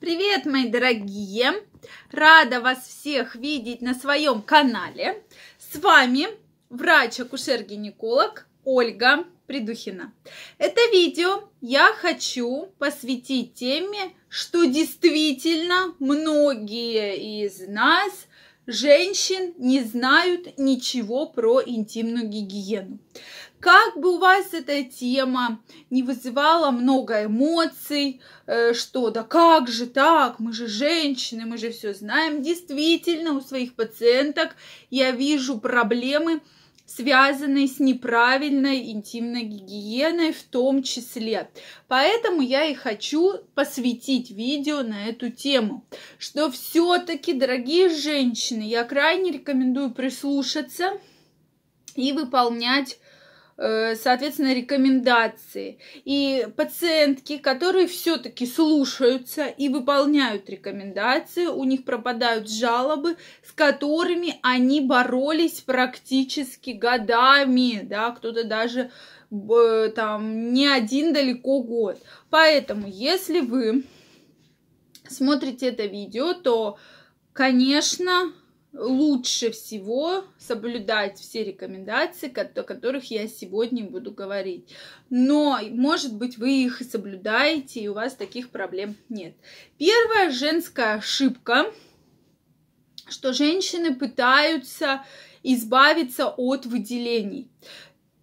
Привет, мои дорогие! Рада вас всех видеть на своем канале. С вами врач-акушер-гинеколог Ольга Придухина. Это видео я хочу посвятить теме, что действительно многие из нас – женщин не знают ничего про интимную гигиену. Как бы у вас эта тема не вызывала много эмоций, э, что да как же так, мы же женщины, мы же все знаем. Действительно, у своих пациенток я вижу проблемы, связанные с неправильной интимной гигиеной в том числе. Поэтому я и хочу посвятить видео на эту тему, что все-таки, дорогие женщины, я крайне рекомендую прислушаться и выполнять Э, соответственно, рекомендации. И пациентки, которые все-таки слушаются и выполняют рекомендации, у них пропадают жалобы, с которыми они боролись практически годами, да, кто-то даже там не один далеко год. Поэтому, если вы смотрите это видео, то, конечно, лучше всего соблюдать все рекомендации, о которых я сегодня буду говорить. Но, может быть, вы их и соблюдаете, и у вас таких проблем нет. Первая женская ошибка, что женщины пытаются избавиться от выделений.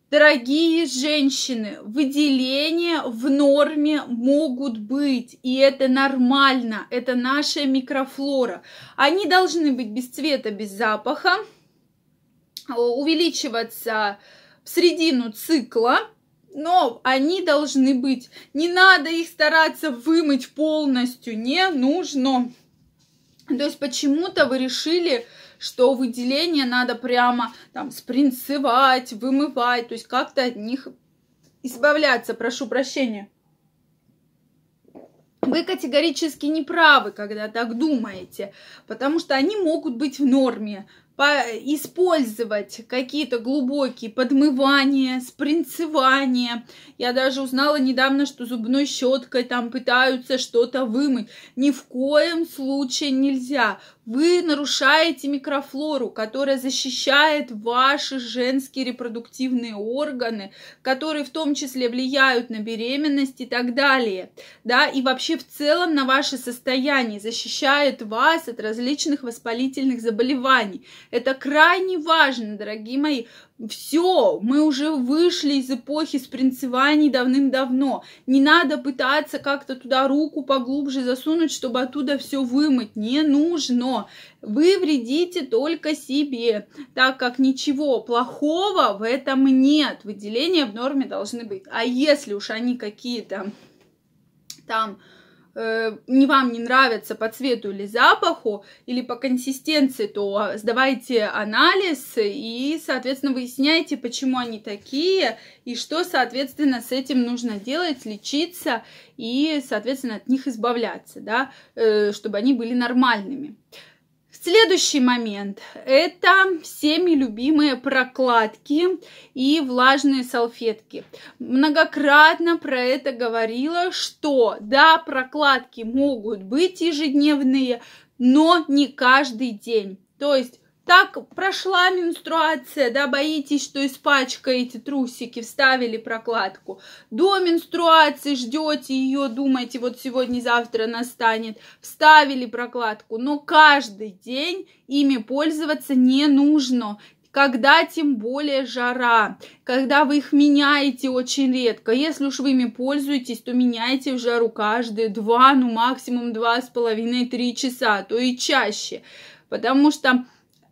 Дорогие женщины, выделения в норме могут быть, и это нормально, это наша микрофлора. Они должны быть без цвета, без запаха, увеличиваться в середину цикла, но они должны быть. Не надо их стараться вымыть полностью, не нужно. То есть почему-то вы решили, что выделение надо прямо там спринцевать, вымывать, то есть как-то от них избавляться, прошу прощения. Вы категорически не правы, когда так думаете, потому что они могут быть в норме, использовать какие-то глубокие подмывания, спринцевания. Я даже узнала недавно, что зубной щеткой там пытаются что-то вымыть. Ни в коем случае нельзя. Вы нарушаете микрофлору, которая защищает ваши женские репродуктивные органы, которые в том числе влияют на беременность и так далее. Да, и вообще в целом на ваше состояние, защищает вас от различных воспалительных заболеваний. Это крайне важно, дорогие мои. Все, мы уже вышли из эпохи спринцеваний давным-давно. Не надо пытаться как-то туда руку поглубже засунуть, чтобы оттуда все вымыть. Не нужно вы вредите только себе, так как ничего плохого в этом нет. Выделения в норме должны быть. А если уж они какие-то там э, не вам не нравится по цвету или запаху, или по консистенции, то сдавайте анализ и, соответственно, выясняйте, почему они такие, и что, соответственно, с этим нужно делать, лечиться и, соответственно, от них избавляться, да, э, чтобы они были нормальными. Следующий момент – это всеми любимые прокладки и влажные салфетки. Многократно про это говорила, что да, прокладки могут быть ежедневные, но не каждый день. То есть так прошла менструация, да, боитесь, что испачкаете трусики, вставили прокладку. До менструации ждете ее, думаете, вот сегодня-завтра настанет, вставили прокладку. Но каждый день ими пользоваться не нужно когда тем более жара, когда вы их меняете очень редко. Если уж вы ими пользуетесь, то меняйте в жару каждые 2, ну максимум два с половиной-три часа, а то и чаще. Потому что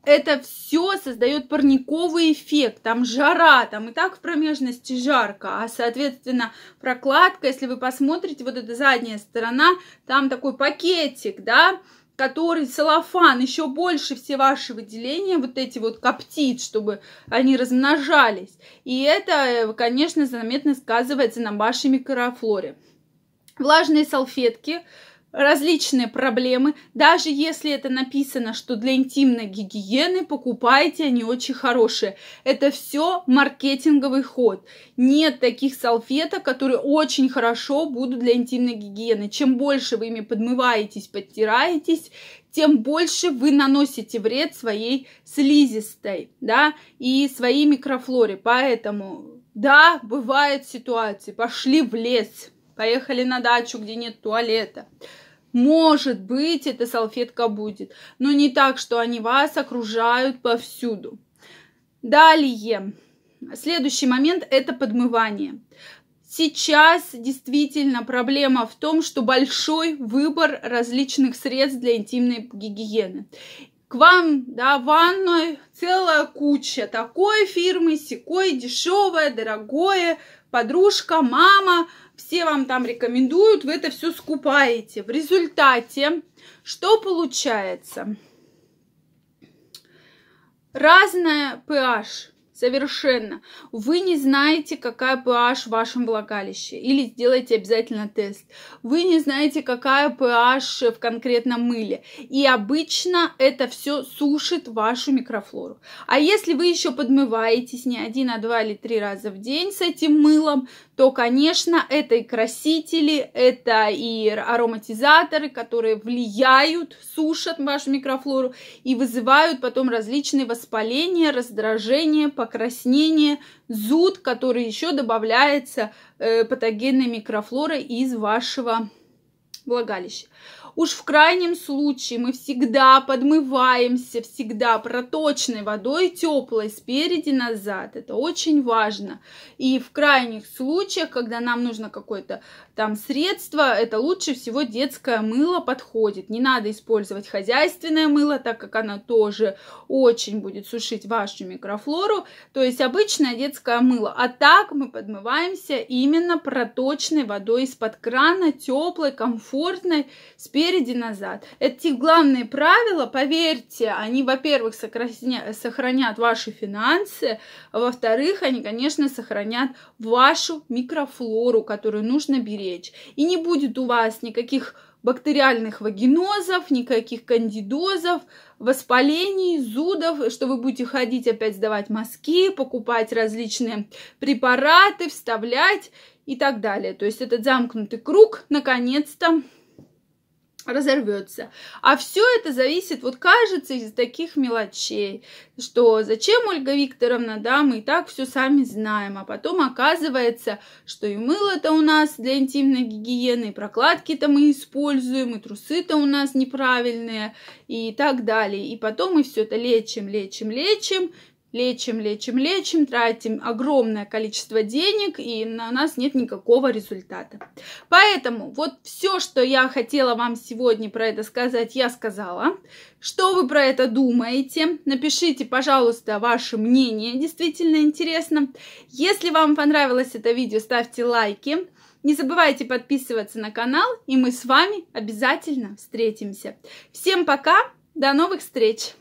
это все создает парниковый эффект, там жара, там и так в промежности жарко, а, соответственно, прокладка, если вы посмотрите, вот эта задняя сторона, там такой пакетик, да, который целлофан, еще больше все ваши выделения, вот эти вот коптит, чтобы они размножались. И это, э, конечно, заметно сказывается на вашей микрофлоре. Влажные салфетки – различные проблемы. Даже если это написано, что для интимной гигиены покупайте, они очень хорошие. Это все маркетинговый ход. Нет таких салфеток, которые очень хорошо будут для интимной гигиены. Чем больше вы ими подмываетесь, подтираетесь, тем больше вы наносите вред своей слизистой, да, и своей микрофлоре. Поэтому, да, бывают ситуации, пошли в лес, поехали на дачу, где нет туалета. Может быть, эта салфетка будет, но не так, что они вас окружают повсюду. Далее. Следующий момент – это подмывание. Сейчас действительно проблема в том, что большой выбор различных средств для интимной гигиены вам, да, ванной целая куча такой фирмы, секой, дешевое, дорогое, подружка, мама, все вам там рекомендуют, вы это все скупаете. В результате что получается? разное pH Совершенно. Вы не знаете, какая pH в вашем влагалище. Или сделайте обязательно тест. Вы не знаете, какая pH в конкретном мыле. И обычно это все сушит вашу микрофлору. А если вы еще подмываетесь не один, а два или три раза в день с этим мылом, то, конечно, это и красители, это и ароматизаторы, которые влияют, сушат вашу микрофлору и вызывают потом различные воспаления, раздражения, покраснение, зуд, который еще добавляется э, патогенной микрофлорой из вашего влагалища. Уж в крайнем случае мы всегда подмываемся, всегда проточной водой, теплой, спереди, назад. Это очень важно. И в крайних случаях, когда нам нужно какое-то там средство, это лучше всего детское мыло подходит. Не надо использовать хозяйственное мыло, так как оно тоже очень будет сушить вашу микрофлору. То есть обычное детское мыло. А так мы подмываемся именно проточной водой из-под крана, теплой, комфортной, спереди спереди-назад. Эти главные правила, поверьте, они, во-первых, сохранят ваши финансы, а во-вторых, они, конечно, сохранят вашу микрофлору, которую нужно беречь. И не будет у вас никаких бактериальных вагинозов, никаких кандидозов, воспалений, зудов, что вы будете ходить опять сдавать мазки, покупать различные препараты, вставлять и так далее. То есть этот замкнутый круг наконец-то разорвется. А все это зависит, вот кажется, из таких мелочей, что зачем, Ольга Викторовна, да, мы и так все сами знаем, а потом оказывается, что и мыло-то у нас для интимной гигиены, и прокладки-то мы используем, и трусы-то у нас неправильные, и так далее. И потом мы все это лечим, лечим, лечим, лечим, лечим, лечим, тратим огромное количество денег, и на нас нет никакого результата. Поэтому вот все, что я хотела вам сегодня про это сказать, я сказала. Что вы про это думаете? Напишите, пожалуйста, ваше мнение, действительно интересно. Если вам понравилось это видео, ставьте лайки. Не забывайте подписываться на канал, и мы с вами обязательно встретимся. Всем пока, до новых встреч!